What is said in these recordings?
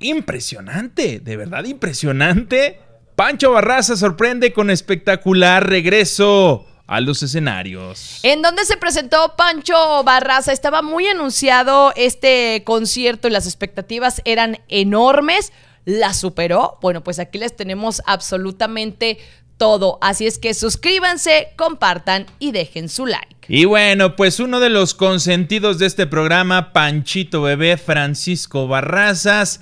impresionante, de verdad impresionante. Pancho Barraza sorprende con espectacular regreso a los escenarios. En donde se presentó Pancho Barraza, estaba muy anunciado este concierto y las expectativas eran enormes. ¿La superó? Bueno, pues aquí les tenemos absolutamente todo. Así es que suscríbanse, compartan y dejen su like. Y bueno, pues uno de los consentidos de este programa, Panchito Bebé Francisco Barrazas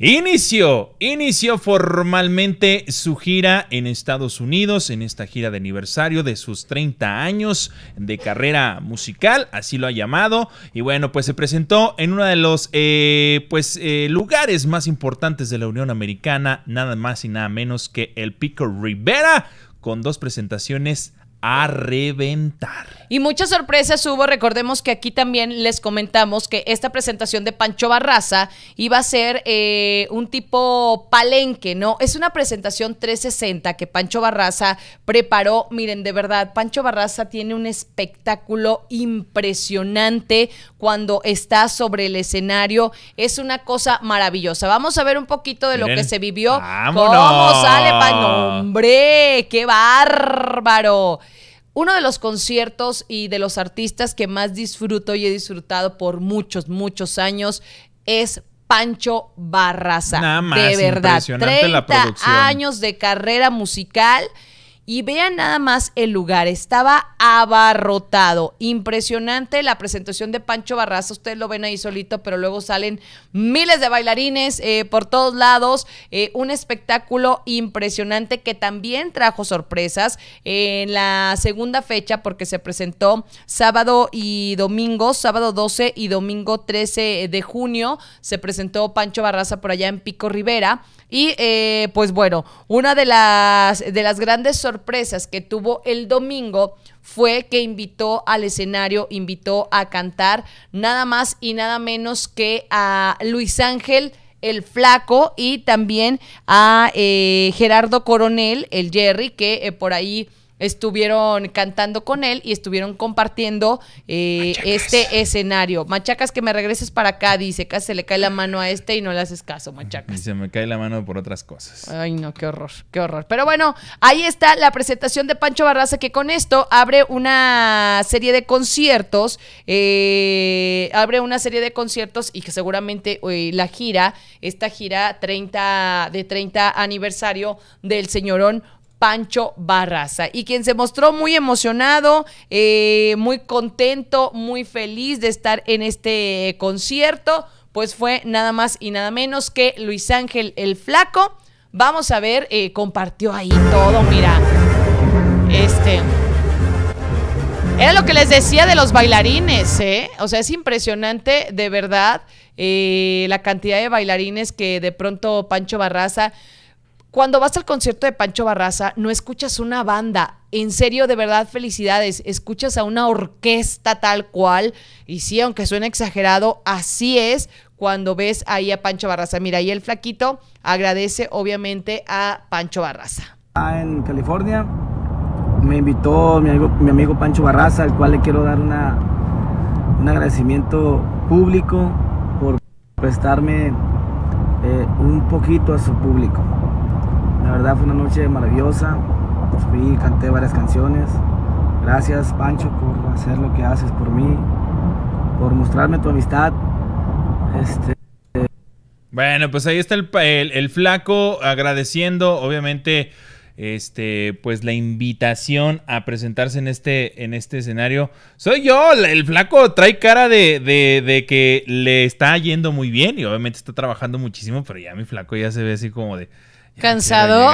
Inició, inició formalmente su gira en Estados Unidos, en esta gira de aniversario de sus 30 años de carrera musical, así lo ha llamado. Y bueno, pues se presentó en uno de los eh, pues, eh, lugares más importantes de la Unión Americana, nada más y nada menos que el Pico Rivera, con dos presentaciones a reventar. Y muchas sorpresas hubo. Recordemos que aquí también les comentamos que esta presentación de Pancho Barraza iba a ser eh, un tipo palenque, ¿no? Es una presentación 360 que Pancho Barraza preparó. Miren, de verdad, Pancho Barraza tiene un espectáculo impresionante cuando está sobre el escenario. Es una cosa maravillosa. Vamos a ver un poquito de lo que se vivió. ¡Vámonos! ¿Cómo sale, Pancho? ¡Hombre! ¡Qué bárbaro! Uno de los conciertos y de los artistas que más disfruto y he disfrutado por muchos, muchos años es Pancho Barraza. Nada más, de verdad, 30 años de carrera musical y vean nada más el lugar, estaba abarrotado, impresionante la presentación de Pancho Barraza, ustedes lo ven ahí solito, pero luego salen miles de bailarines eh, por todos lados, eh, un espectáculo impresionante que también trajo sorpresas en la segunda fecha porque se presentó sábado y domingo, sábado 12 y domingo 13 de junio, se presentó Pancho Barraza por allá en Pico Rivera y eh, pues bueno, una de las, de las grandes sorpresas que tuvo el domingo fue que invitó al escenario, invitó a cantar nada más y nada menos que a Luis Ángel el flaco y también a eh, Gerardo Coronel, el Jerry, que eh, por ahí estuvieron cantando con él y estuvieron compartiendo eh, este escenario. Machacas, que me regreses para acá, dice, que se le cae la mano a este y no le haces caso, Machacas. Y se me cae la mano por otras cosas. Ay, no, qué horror, qué horror. Pero bueno, ahí está la presentación de Pancho Barraza, que con esto abre una serie de conciertos, eh, abre una serie de conciertos y que seguramente eh, la gira, esta gira 30, de 30 aniversario del señorón Pancho Barraza. Y quien se mostró muy emocionado, eh, muy contento, muy feliz de estar en este concierto, pues fue nada más y nada menos que Luis Ángel el Flaco. Vamos a ver, eh, compartió ahí todo, mira. Este. Era lo que les decía de los bailarines, ¿eh? O sea, es impresionante, de verdad, eh, la cantidad de bailarines que de pronto Pancho Barraza cuando vas al concierto de Pancho Barraza, no escuchas una banda. En serio, de verdad, felicidades. Escuchas a una orquesta tal cual. Y sí, aunque suene exagerado, así es cuando ves ahí a Pancho Barraza. Mira, ahí el flaquito agradece obviamente a Pancho Barraza. Ah, en California me invitó mi amigo, Pancho Barraza, al cual le quiero dar una, un agradecimiento público por prestarme eh, un poquito a su público fue una noche maravillosa. Fui, canté varias canciones. Gracias Pancho por hacer lo que haces por mí, por mostrarme tu amistad. Este, bueno, pues ahí está el, el, flaco agradeciendo, obviamente, este, pues la invitación a presentarse en este, en este escenario. Soy yo, el flaco trae cara de, de, que le está yendo muy bien y obviamente está trabajando muchísimo, pero ya mi flaco ya se ve así como de, Cansado.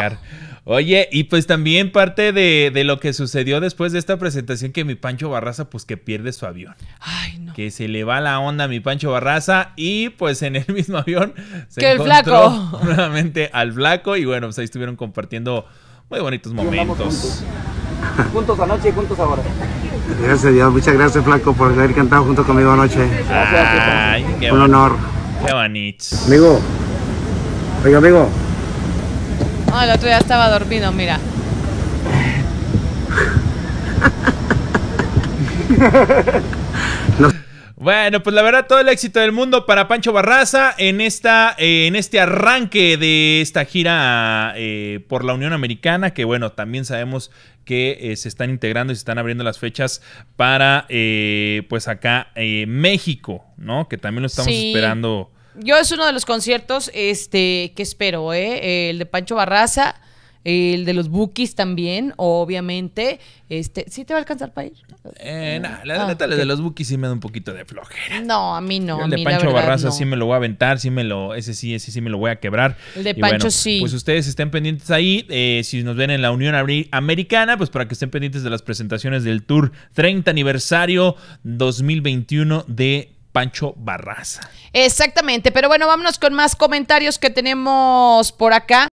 Oye, y pues también parte de, lo que sucedió después de esta presentación que mi Pancho Barraza, pues que pierde su avión. Ay, no. Que se le va la onda a mi Pancho Barraza y pues en el mismo avión se que el flaco. nuevamente al flaco y bueno, pues ahí estuvieron compartiendo muy bonitos momentos. Juntos. anoche y juntos ahora. Gracias Dios, muchas gracias Flaco por haber cantado junto conmigo anoche. Un honor. Qué bonito. Amigo, Oye amigo, no, ah, el otro ya estaba dormido, mira. Bueno, pues la verdad, todo el éxito del mundo para Pancho Barraza en, esta, eh, en este arranque de esta gira eh, por la Unión Americana, que bueno, también sabemos que eh, se están integrando y se están abriendo las fechas para, pues acá, México, ¿no? Que también lo estamos esperando yo es uno de los conciertos este, que espero, ¿eh? El de Pancho Barraza, el de los Bookies también, obviamente. Este, ¿Sí te va a alcanzar para ir? Eh, la ah, neta, de los Bookies sí me da un poquito de flojera. No, a mí no. el de Pancho Barraza sí me lo voy a aventar, sí me lo, ese sí, ese sí me lo voy a quebrar. El de Pancho sí. Pues ustedes estén pendientes ahí. Eh, si nos ven en la Unión Americana, pues para que estén pendientes de las presentaciones del Tour 30 aniversario 2021 de Pancho Barraza. Exactamente, pero bueno, vámonos con más comentarios que tenemos por acá.